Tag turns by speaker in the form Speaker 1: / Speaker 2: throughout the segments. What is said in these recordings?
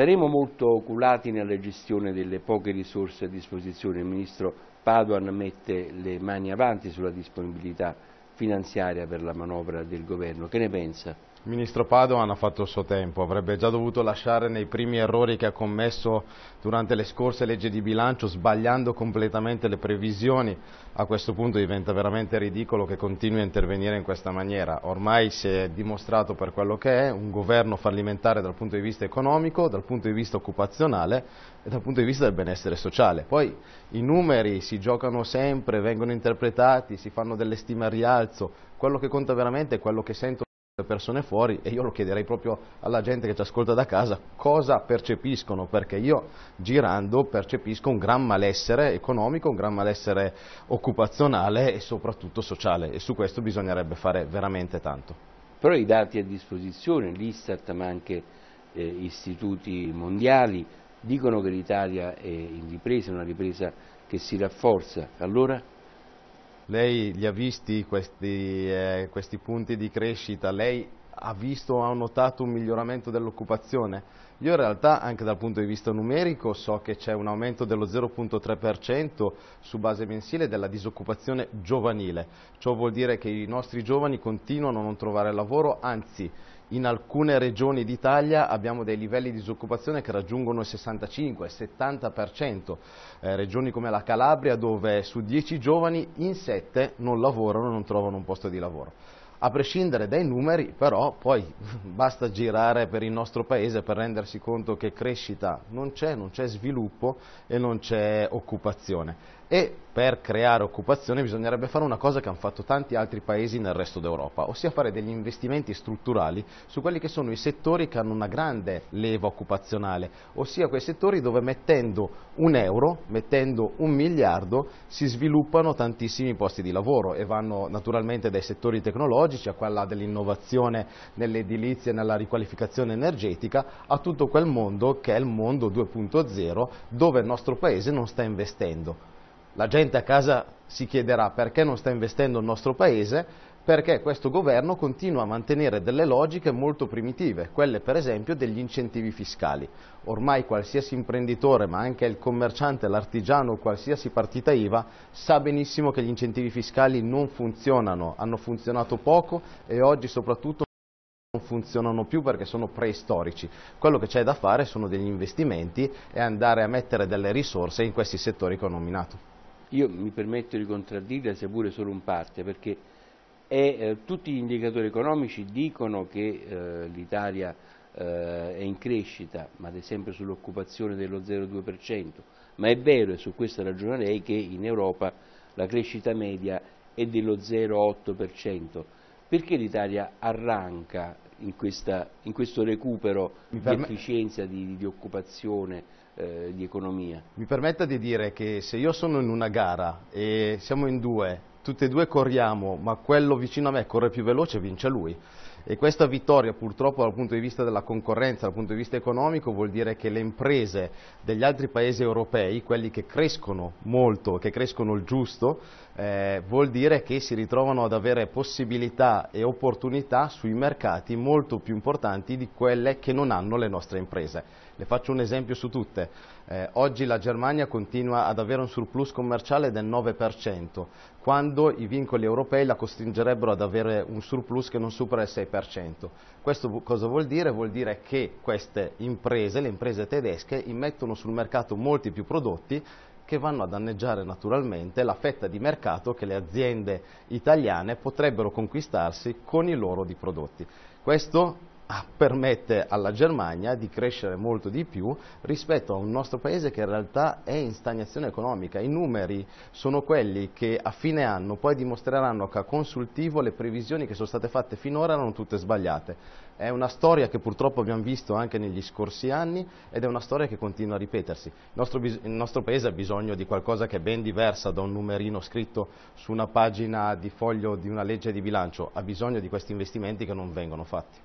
Speaker 1: Saremo molto oculati nella gestione delle poche risorse a disposizione. Il Ministro Paduan mette le mani avanti sulla disponibilità finanziaria per la manovra del Governo. Che
Speaker 2: ne pensa? Il ministro Padoan ha fatto il suo tempo, avrebbe già dovuto lasciare nei primi errori che ha commesso durante le scorse leggi di bilancio, sbagliando completamente le previsioni. A questo punto diventa veramente ridicolo che continui a intervenire in questa maniera. Ormai si è dimostrato per quello che è un governo fallimentare dal punto di vista economico, dal punto di vista occupazionale e dal punto di vista del benessere sociale. Poi i numeri si giocano sempre, vengono interpretati, si fanno delle stime a rialzo. Quello che conta veramente è quello che sento persone fuori e io lo chiederei proprio alla gente che ci ascolta da casa cosa percepiscono, perché io girando percepisco un gran malessere economico, un gran malessere occupazionale e soprattutto sociale e su questo bisognerebbe fare veramente tanto.
Speaker 1: Però i dati a disposizione, l'Istat ma anche eh, istituti mondiali dicono che l'Italia è in ripresa, una ripresa che si rafforza, allora
Speaker 2: lei li ha visti questi, eh, questi punti di crescita, lei ha visto o ha notato un miglioramento dell'occupazione? Io in realtà anche dal punto di vista numerico so che c'è un aumento dello 0,3% su base mensile della disoccupazione giovanile. Ciò vuol dire che i nostri giovani continuano a non trovare lavoro, anzi in alcune regioni d'Italia abbiamo dei livelli di disoccupazione che raggiungono il 65-70%, eh, regioni come la Calabria dove su 10 giovani in 7 non lavorano, non trovano un posto di lavoro. A prescindere dai numeri, però, poi basta girare per il nostro paese per rendersi conto che crescita non c'è, non c'è sviluppo e non c'è occupazione. E per creare occupazione bisognerebbe fare una cosa che hanno fatto tanti altri paesi nel resto d'Europa, ossia fare degli investimenti strutturali su quelli che sono i settori che hanno una grande leva occupazionale, ossia quei settori dove mettendo un euro, mettendo un miliardo, si sviluppano tantissimi posti di lavoro e vanno naturalmente dai settori tecnologici tecnologici, a quella dell'innovazione nell'edilizia e nella riqualificazione energetica, a tutto quel mondo che è il mondo 2.0 dove il nostro paese non sta investendo. La gente a casa si chiederà perché non sta investendo il nostro paese perché questo governo continua a mantenere delle logiche molto primitive, quelle per esempio degli incentivi fiscali. Ormai qualsiasi imprenditore, ma anche il commerciante, l'artigiano, qualsiasi partita IVA, sa benissimo che gli incentivi fiscali non funzionano, hanno funzionato poco e oggi soprattutto non funzionano più perché sono preistorici. Quello che c'è da fare sono degli investimenti e andare a mettere delle risorse in questi settori che ho nominato.
Speaker 1: Io mi permetto di contraddire, seppure solo in parte, perché e eh, tutti gli indicatori economici dicono che eh, l'Italia eh, è in crescita, ma ad esempio sull'occupazione dello 0,2%, ma è vero, e su questo ragionerei, che in Europa la crescita media è dello 0,8%. Perché l'Italia arranca in, questa, in, questo recupero di efficienza, di, di occupazione?
Speaker 2: eh, di economia. Mi permetta di dire che se io sono in una gara e siamo in due, tutti e due corriamo, ma quello vicino a me corre più veloce, vince lui. E questa vittoria purtroppo dal punto di vista della concorrenza, dal punto di vista economico, vuol dire che le imprese degli altri paesi europei, quelli che crescono molto, che crescono il giusto, eh, vuol dire che si ritrovano ad avere possibilità e opportunità sui mercati molto più importanti di quelle che non hanno le nostre imprese. Le faccio un esempio su tutte. Eh, oggi la Germania continua ad avere un surplus commerciale del 9%, quando i vincoli europei la costringerebbero ad avere un surplus che non supera il 6%. 20%. Questo cosa vuol dire? Vuol dire che queste imprese, le imprese tedesche, immettono sul mercato molti più prodotti che vanno a danneggiare naturalmente la fetta di mercato che le aziende italiane potrebbero conquistarsi con i loro di prodotti. Questo permette alla Germania di crescere molto di più rispetto a un nostro paese che in realtà è in stagnazione economica. I numeri sono quelli che a fine anno poi dimostreranno che a consultivo le previsioni che sono state fatte finora erano tutte sbagliate. È una storia che purtroppo abbiamo visto anche negli scorsi anni ed è una storia che continua a ripetersi. Il nostro, il nostro paese ha bisogno di qualcosa che è ben diversa da un numerino scritto su una pagina di foglio di una legge di bilancio, ha bisogno di questi investimenti che non vengono fatti.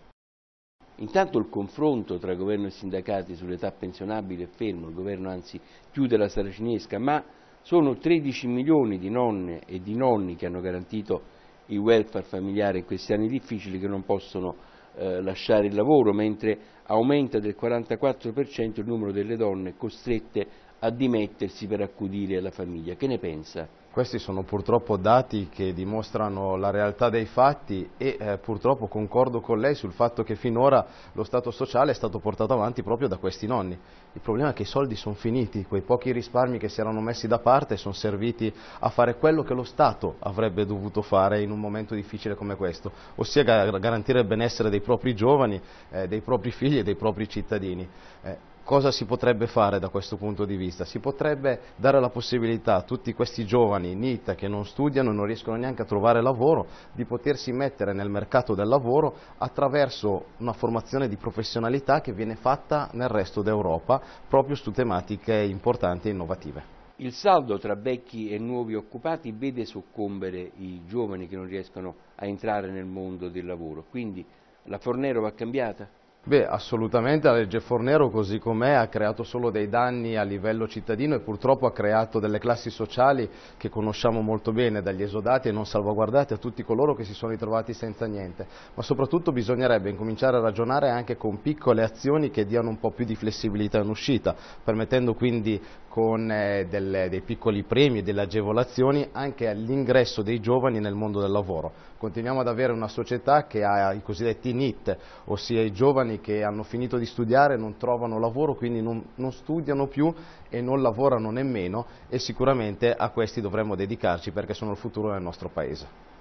Speaker 1: Intanto il confronto tra governo e sindacati sull'età pensionabile è fermo, il governo anzi chiude la saracinesca, ma sono 13 milioni di nonne e di nonni che hanno garantito il welfare familiare in questi anni difficili che non possono eh, lasciare il lavoro, mentre aumenta del 44% il numero delle donne costrette a dimettersi per accudire la famiglia. Che ne pensa?
Speaker 2: Questi sono purtroppo dati che dimostrano la realtà dei fatti e eh, purtroppo concordo con lei sul fatto che finora lo Stato sociale è stato portato avanti proprio da questi nonni. Il problema è che i soldi sono finiti, quei pochi risparmi che si erano messi da parte sono serviti a fare quello che lo Stato avrebbe dovuto fare in un momento difficile come questo, ossia garantire il benessere dei propri giovani, eh, dei propri figli e dei propri cittadini. Eh, cosa si potrebbe fare da questo punto di vista? Si potrebbe dare la possibilità a tutti questi giovani in ITA che non studiano e non riescono neanche a trovare lavoro di potersi mettere nel mercato del lavoro attraverso una formazione di professionalità che viene fatta nel resto d'Europa proprio su tematiche importanti e innovative.
Speaker 1: Il saldo tra vecchi e nuovi occupati vede soccombere i giovani che non riescono a entrare nel mondo del lavoro, quindi la Fornero va cambiata?
Speaker 2: Beh, assolutamente la legge Fornero così com'è ha creato solo dei danni a livello cittadino e purtroppo ha creato delle classi sociali che conosciamo molto bene, dagli esodati e non salvaguardati a tutti coloro che si sono ritrovati senza niente. Ma soprattutto bisognerebbe incominciare a ragionare anche con piccole azioni che diano un po' più di flessibilità in uscita, permettendo quindi con eh, delle, dei piccoli premi e delle agevolazioni anche all'ingresso dei giovani nel mondo del lavoro continuiamo ad avere una società che ha i cosiddetti NIT, ossia i giovani che hanno finito di studiare, non trovano lavoro, quindi non, non studiano più e non lavorano nemmeno e sicuramente a questi dovremmo dedicarci perché sono il futuro del nostro Paese.